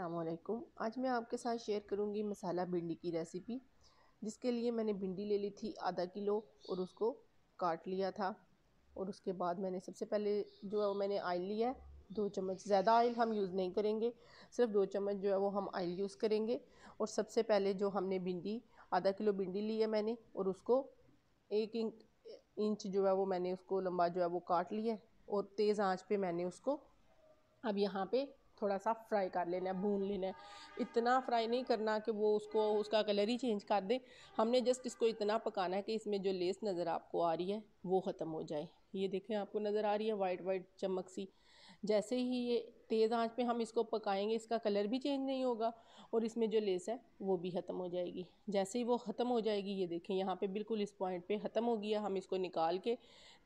असलकुम आज मैं आपके साथ शेयर करूंगी मसाला भिंडी की रेसिपी जिसके लिए मैंने भिंडी ले ली थी आधा किलो और उसको काट लिया था और उसके बाद मैंने सबसे पहले जो है वो मैंने आयल लिया है दो चम्मच ज़्यादा ऑयल हम यूज़ नहीं करेंगे सिर्फ दो चम्मच जो है वो हम आयल यूज़ करेंगे और सबसे पहले जो हमने भिंडी आधा किलो भिंडी ली है मैंने और उसको एक इंच जो है वो मैंने उसको लंबा जो है वो काट लिया और तेज़ आँच पर मैंने उसको अब यहाँ पे थोड़ा सा फ्राई कर लेना है भून लेना है इतना फ्राई नहीं करना कि वो उसको उसका कलर ही चेंज कर दे हमने जस्ट इसको इतना पकाना है कि इसमें जो लेस नज़र आपको आ रही है वो ख़त्म हो जाए ये देखें आपको नज़र आ रही है वाइट वाइट चमक सी जैसे ही ये तेज़ आंच पे हम इसको पकाएंगे इसका कलर भी चेंज नहीं होगा और इसमें जो लेस है वो भी ख़त्म हो जाएगी जैसे ही वो ख़त्म हो जाएगी ये देखें यहाँ पे बिल्कुल इस पॉइंट पे ख़त्म हो गया हम इसको निकाल के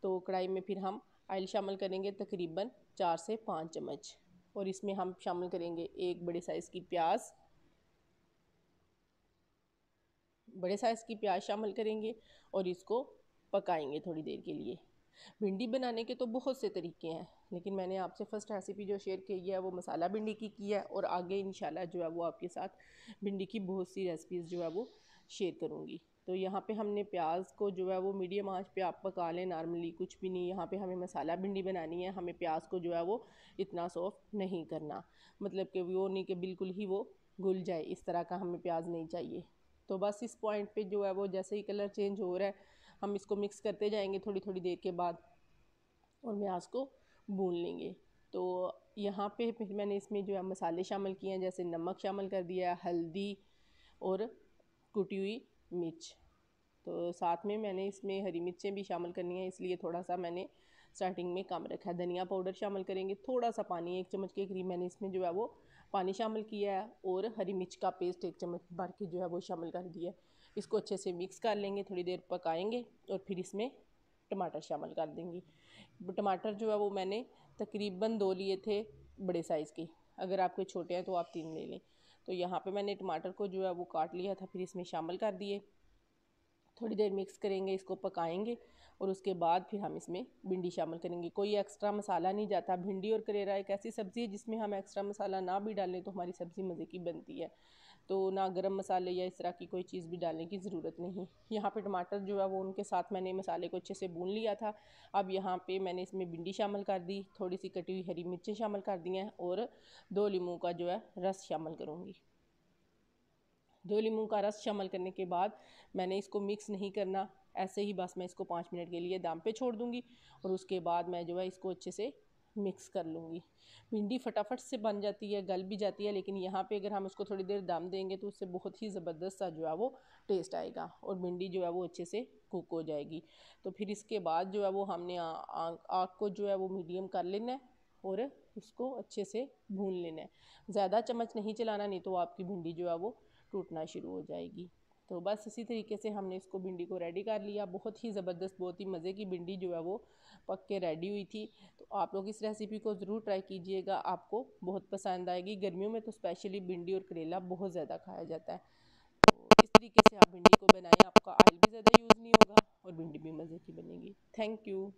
तो कढ़ाई में फिर हम आयल शामिल करेंगे तकरीबन चार से पाँच चम्मच और इसमें हम शामिल करेंगे एक बड़े साइज़ की प्याज बड़े साइज़ की प्याज शामिल करेंगे और इसको पकाएंगे थोड़ी देर के लिए भिंडी बनाने के तो बहुत से तरीके हैं लेकिन मैंने आपसे फ़र्स्ट रेसिपी जो शेयर की है वो मसाला भिंडी की की है और आगे इन जो है वो आपके साथ भिंडी की बहुत सी रेसिपीज़ जो है वो शेयर करूँगी तो यहाँ पे हमने प्याज को जो है वो मीडियम आंच पे आप पका लें नॉर्मली कुछ भी नहीं यहाँ पे हमें मसाला भिंडी बनानी है हमें प्याज को जो है वो इतना सॉफ्ट नहीं करना मतलब कि वो नहीं कि बिल्कुल ही वो घुल जाए इस तरह का हमें प्याज नहीं चाहिए तो बस इस पॉइंट पे जो है वो जैसे ही कलर चेंज हो रहा है हम इसको मिक्स करते जाएंगे थोड़ी थोड़ी देर के बाद और प्याज को भून लेंगे तो यहाँ पे फिर मैंने इसमें जो है मसाले शामिल किए हैं जैसे नमक शामिल कर दिया हल्दी और कुटी हुई मिर्च तो साथ में मैंने इसमें हरी मिर्चें भी शामिल करनी है इसलिए थोड़ा सा मैंने स्टार्टिंग में कम रखा है धनिया पाउडर शामिल करेंगे थोड़ा सा पानी एक चम्मच के करीब मैंने इसमें जो है वो पानी शामिल किया है और हरी मिर्च का पेस्ट एक चम्मच भर के जो है वो शामिल कर दिया है इसको अच्छे से मिक्स कर लेंगे थोड़ी देर पकाएंगे और फिर इसमें टमाटर शामिल कर देंगी टमाटर जो है वो मैंने तकरीबन दो लिए थे बड़े साइज़ के अगर आपके छोटे हैं तो आप तीन ले लें तो यहाँ पे मैंने टमाटर को जो है वो काट लिया था फिर इसमें शामिल कर दिए थोड़ी देर मिक्स करेंगे इसको पकाएंगे और उसके बाद फिर हम इसमें भिंडी शामिल करेंगे कोई एक्स्ट्रा मसाला नहीं जाता भिंडी और करेरा एक ऐसी सब्ज़ी है जिसमें हम एक्स्ट्रा मसाला ना भी डालें तो हमारी सब्ज़ी मज़े की बनती है तो ना गरम मसाले या इस तरह की कोई चीज़ भी डालने की ज़रूरत नहीं यहाँ पे टमाटर जो है वो उनके साथ मैंने मसाले को अच्छे से भून लिया था अब यहाँ पर मैंने इसमें भिंडी शामिल कर दी थोड़ी सी कटी हुई हरी मिर्चें शामिल कर दी हैं और दो लीमू का जो है रस शामिल करूँगी दो लीमू का रस शामिल करने के बाद मैंने इसको मिक्स नहीं करना ऐसे ही बस मैं इसको पाँच मिनट के लिए दाम पे छोड़ दूँगी और उसके बाद मैं जो है इसको अच्छे से मिक्स कर लूँगी भिंडी फटाफट से बन जाती है गल भी जाती है लेकिन यहाँ पे अगर हम उसको थोड़ी देर दाम देंगे तो उससे बहुत ही ज़बरदस्त सा जो है वो टेस्ट आएगा और भिंडी जो है वो अच्छे से कुक हो जाएगी तो फिर इसके बाद जो है वो हमने आग को जो है वो मीडियम कर लेना है और उसको अच्छे से भून लेना है ज़्यादा चम्मच नहीं चलाना नहीं तो आपकी भिंडी जो है वो टूटना शुरू हो जाएगी तो बस इसी तरीके से हमने इसको भिंडी को रेडी कर लिया बहुत ही ज़बरदस्त बहुत ही मज़े की भिंडी जो है वो पक के रेडी हुई थी तो आप लोग इस रेसिपी को ज़रूर ट्राई कीजिएगा आपको बहुत पसंद आएगी गर्मियों में तो स्पेशली भिंडी और करेला बहुत ज़्यादा खाया जाता है तो इस तरीके से आप भिंडी को बनाएं आपका ऑयल भी ज़्यादा यूज़ नहीं होगा और भिंडी भी मज़े की बनेगी थैंक यू